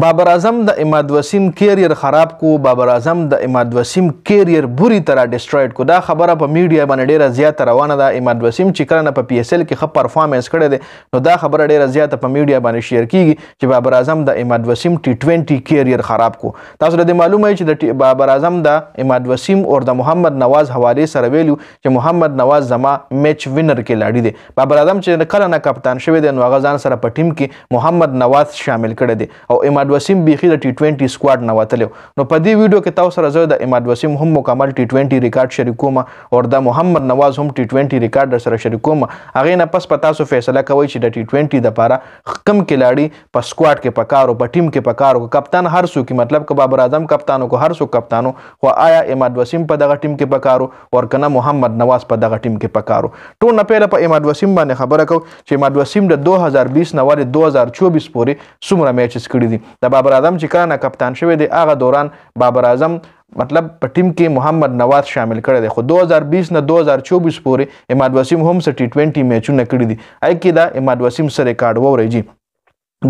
بابر اعظم د اماد وسیم کیریر خراب کو بابر اعظم د اماد وسیم کیریر بوري ترا ډیسټرایډ کو دا خبره په میډیا باندې ډیره زیاته روانه ده اماد وسیم چې کله په پی اس ال کې خپ پرفارمنس کړی دی نو دا خبره ډیره زیاته په میډیا باندې شیر کیږي چې بابر اعظم د اماد وسیم ټي 20 کیریر خراب کو تاسو ته معلومه چې د بابر اعظم د اماد وسیم او د محمد نواز حواله سره ویلو چې محمد نواز زما میچ وینر کې لاړی دی بابر اعظم چې کله نه کپتان شوی دی نو هغه ځان سره په ټیم کې محمد نواز شامل کړی دی او اماد اماد وسیم بیخي د ټي 20 سکواډ نه وتلو نو په دې ویډیو کې تاسو سره زه د اماد وسیم هم مکمل ټي 20 ریکارډ شریکوم او د محمد نواز هم ټي 20 ریکارډ سره شریکوم هغه نه پس پتا سو فیصله کوي چې د ټي 20 د پاره کم کلاړي په سکواډ کې پکارو په ټیم کې پکارو کپتان هر څوک مطلب که بابر اعظم کپتانو کو هر څوک کپتانو خو آیا اماد وسیم په دغه ټیم کې پکارو ورکنه محمد نواز په دغه ټیم کې پکارو ټول نه پیله په اماد وسیم باندې خبره کو چې اماد وسیم د 2020 نه ولې 2024 پورې څومره میچز کړی دي د بابر اعظم چې کله کپتان شوی دی هغه دوران بابر اعظم مطلب په ټیم کې محمد نواز شامل کړی دی خو 2020 نه 2024 پورې اماد وسیم هم سره ټي 20 میچونه کړی دي اې کې دا اماد وسیم سره ریکارډ ووري جی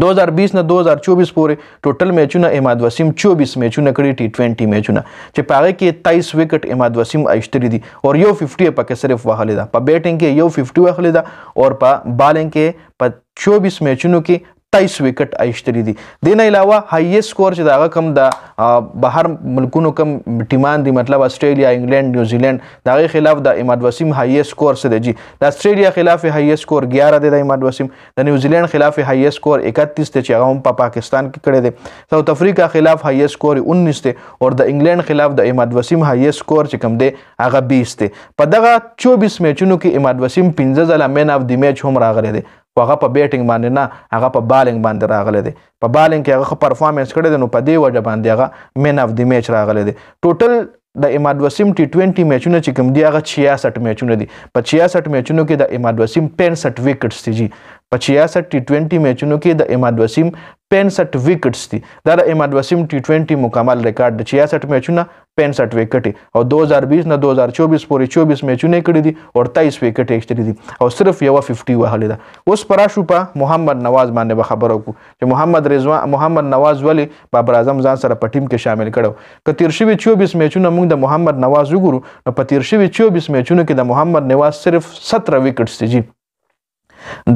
2020 نه 2024 پورې ټوټل میچونه اماد وسیم 24 میچونه کړی ټي 20 میچونه چې پاره کې 23 وکټ اماد وسیم ایشتری دي او یو 50 پکې صرف واخلې ده په بیټینګ کې یو 50 واخلې ده او په بالینګ کې په 24 میچونو کې 28 وکټ ایشتري دي دین علاوه هایست سکور چې دا کم د بهر ملکونو کم ټیمان دي مطلب استرالیا انګلند نیوزیلند دا غي خلاف د اماد وسیم هایست سکور سره دي د استرالیا خلاف هایست سکور 11 دی د اماد وسیم د نیوزیلند خلاف هایست سکور 31 دی چې هغه هم په پاکستان کې کړی دی ساوث افریقا خلاف هایست سکور 19 دی او د انګلند خلاف د اماد وسیم هایست سکور چې کم دی هغه 20 دی په دغه 24 میچونو کې اماد وسیم 15 ځله مین اف دی میچ هم راغلی دی خو هغه په بیټینګ باندې نه هغه په بالینګ باندې راغلی دی په بالینګ کې هغه پرفارمنس کړی دی نو په دې وجه باندې هغه مین اف د میچ راغلی دی ټوټل د اماد وسیم ټي 20 میچونه چې کوم دی هغه 66 میچونه دي په 66 میچونو کې د اماد وسیم 65 وکټس دي په 66 ټي 20 میچونو کې د اماد وسیم 65 وکټس دي دا د اماد وسیم ټي 20 مکمل ریکارډ دی 66 میچونه 65 وکټ او 2020 نه 2024 پورې 24 میچونه کړی دي او 23 وکټ ایکستری دي او صرف یو 50 وهلې ده اوس پراشو په محمد نواز باندې به خبرو کو چې محمد رضوان محمد نواز ولی بابر اعظم ځان سره په ټیم کې شامل کړو کتیر شوی 24 میچونه موږ د محمد نواز وګورو نو په تیر شوی 24 میچونه کې د محمد نواز صرف 17 وکټس دي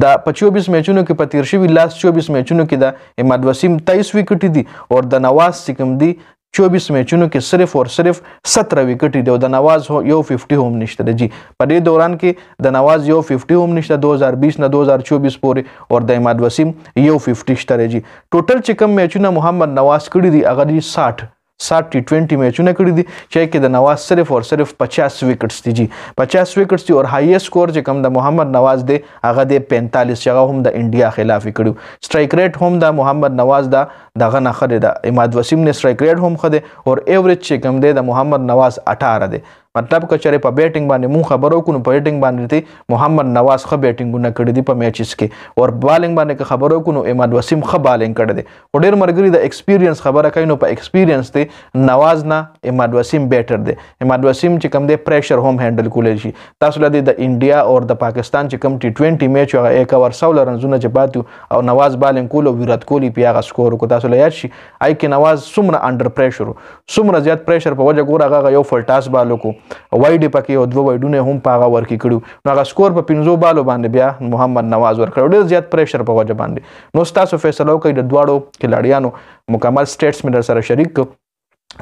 دا په 24 میچونو کې په تیر شوي لاس 24 میچونو کې دا اماد وسیم 23 وکټې دي او د نواز سکم دي 24 میچونو کې صرف اور صرف 17 وکټې دي او د نواز یو 50 هم نشته جی په دې دوران کې د نواز یو 50 هم نشته 2020 نه 2024 پورې او د اماد وسیم یو 50 شته جی ټوټل چې کم میچونه محمد نواز کړی دي هغه دي 60 صاحب T twenty मैचونه کړی دي چې کې د نواز صرف او صرف 50 وکټس دي جی 50 وکټس دي او هاي سکور چې کم د محمد نواز دی هغه د 45 هغه هم د انډیا خلاف کړو سټرایک ریټ هم د محمد نواز دا دغه نه خره ده اماد وسیم نه سټرایک ریټ هم خده او ایوریج چې کم دی د محمد نواز 18 دی مطلب که چېرې په بیټینګ باندې مون خبرو کو نو په بیټینګ باندې دی محمد نواز ښه بیټینګونه کړي دي په میچز کې ور بالینګ باندې که خبرو کو نو اماد وسیم ښه بالینګ کړی دی خو ډېر مرګري د ایکسپیرینس خبره کوي نو په ایکسپیرینس دی نواز نه اماد وسیم بیټر دی اماد وسیم چې کوم دی پریشر هم هینډل کولی شي تاسو لدی د انډیا او د پاکستان چې کوم ټي 20 میچ هغه 1 اور 16 رنزونه چې پاتو او نواز بالینګ کول او ویرات کوهلی په هغه سکور کو تاسو لایات شي آی کې نواز څومره انډر پریشر څومره زیات پریشر په وجه ګور هغه یو فل ټاس بالو کو وایډ پکې او دوه وایډونه هم پاغه ورکی کړو نو هغه سکور په 15 بالو باندې بیا محمد نواز ورکړ ډیر زیات پریشر په وجه باندې نو تاسو فیصله وکړئ د دواړو کلاړیانو مکمل سټیټس مې در سره شریک کړو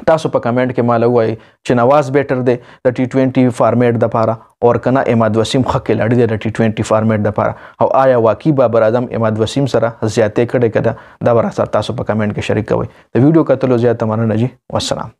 تاسو په کمنټ کې مال وای چې نواز بیټر دی د ټي 20 فارمیټ د لپاره اور کنه اماد وسیم خه کې لړ دی د ټي 20 فارمیټ د لپاره او آیا واقعي بابر اعظم اماد وسیم سره زیاتې کړي کده دا ورسره تاسو په کمنټ کې شریک کوئ د ویډیو کتلو زیاته مننه جی والسلام